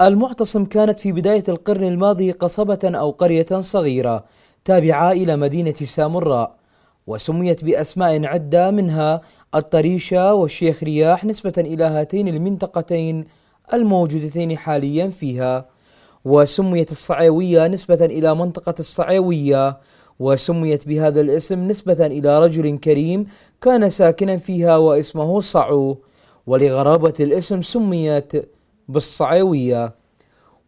المعتصم كانت في بداية القرن الماضي قصبة أو قرية صغيرة تابعة إلى مدينة سامراء وسميت بأسماء عدة منها الطريشة والشيخ رياح نسبة إلى هاتين المنطقتين الموجودتين حاليا فيها وسميت الصعيوية نسبة إلى منطقة الصعيوية وسميت بهذا الاسم نسبة إلى رجل كريم كان ساكنا فيها واسمه صعو ولغرابة الاسم سميت بالصعيوية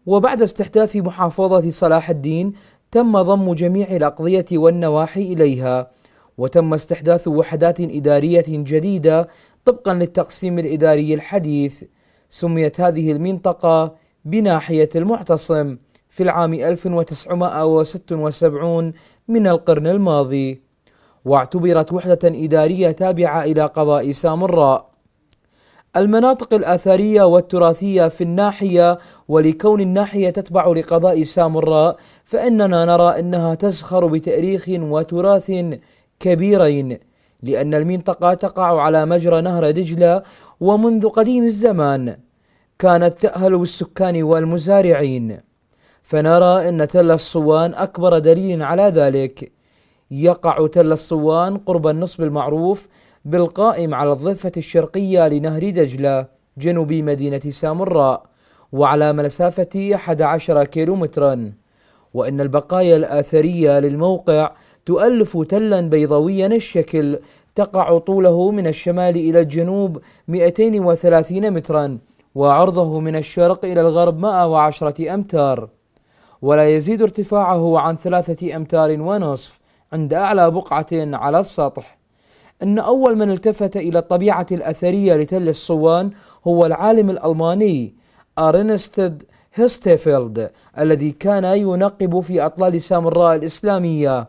وبعد استحداث محافظة صلاح الدين تم ضم جميع الأقضية والنواحي إليها وتم استحداث وحدات إدارية جديدة طبقا للتقسيم الإداري الحديث سميت هذه المنطقة بناحية المعتصم في العام 1976 من القرن الماضي واعتبرت وحدة إدارية تابعة إلى قضاء سامراء المناطق الأثرية والتراثية في الناحية ولكون الناحية تتبع لقضاء سامراء فإننا نرى أنها تزخر بتاريخ وتراث كبيرين لأن المنطقة تقع على مجرى نهر دجلة ومنذ قديم الزمان كانت تأهل بالسكان والمزارعين فنرى أن تل الصوان أكبر دليل على ذلك يقع تل الصوان قرب النصب المعروف بالقائم على الضفة الشرقية لنهر دجلة جنوب مدينة سامراء وعلى مسافة 11 كيلومترا وإن البقايا الآثرية للموقع تؤلف تلا بيضويا الشكل تقع طوله من الشمال إلى الجنوب 230 مترا وعرضه من الشرق إلى الغرب 110 أمتار ولا يزيد ارتفاعه عن ثلاثة أمتار ونصف عند أعلى بقعة على السطح أن أول من التفت إلى الطبيعة الأثرية لتل الصوان هو العالم الألماني أرنستد هستيفيلد الذي كان ينقب في أطلال سامراء الإسلامية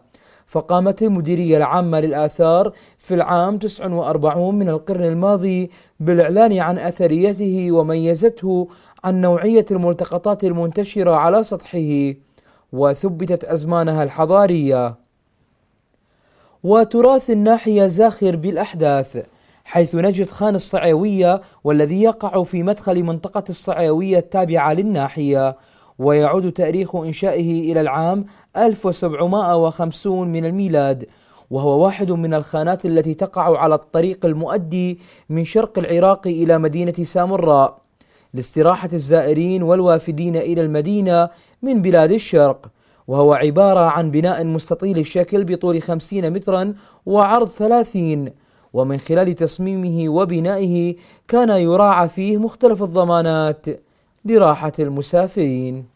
فقامت المديرية العامة للآثار في العام 49 من القرن الماضي بالإعلان عن أثريته وميزته عن نوعية الملتقطات المنتشرة على سطحه وثبتت أزمانها الحضارية وتراث الناحية زاخر بالأحداث حيث نجد خان الصعيوية والذي يقع في مدخل منطقة الصعيوية التابعة للناحية ويعود تاريخ إنشائه إلى العام 1750 من الميلاد وهو واحد من الخانات التي تقع على الطريق المؤدي من شرق العراق إلى مدينة سامراء لاستراحة الزائرين والوافدين إلى المدينة من بلاد الشرق وهو عبارة عن بناء مستطيل الشكل بطول خمسين مترا وعرض ثلاثين ومن خلال تصميمه وبنائه كان يراعى فيه مختلف الضمانات لراحة المسافرين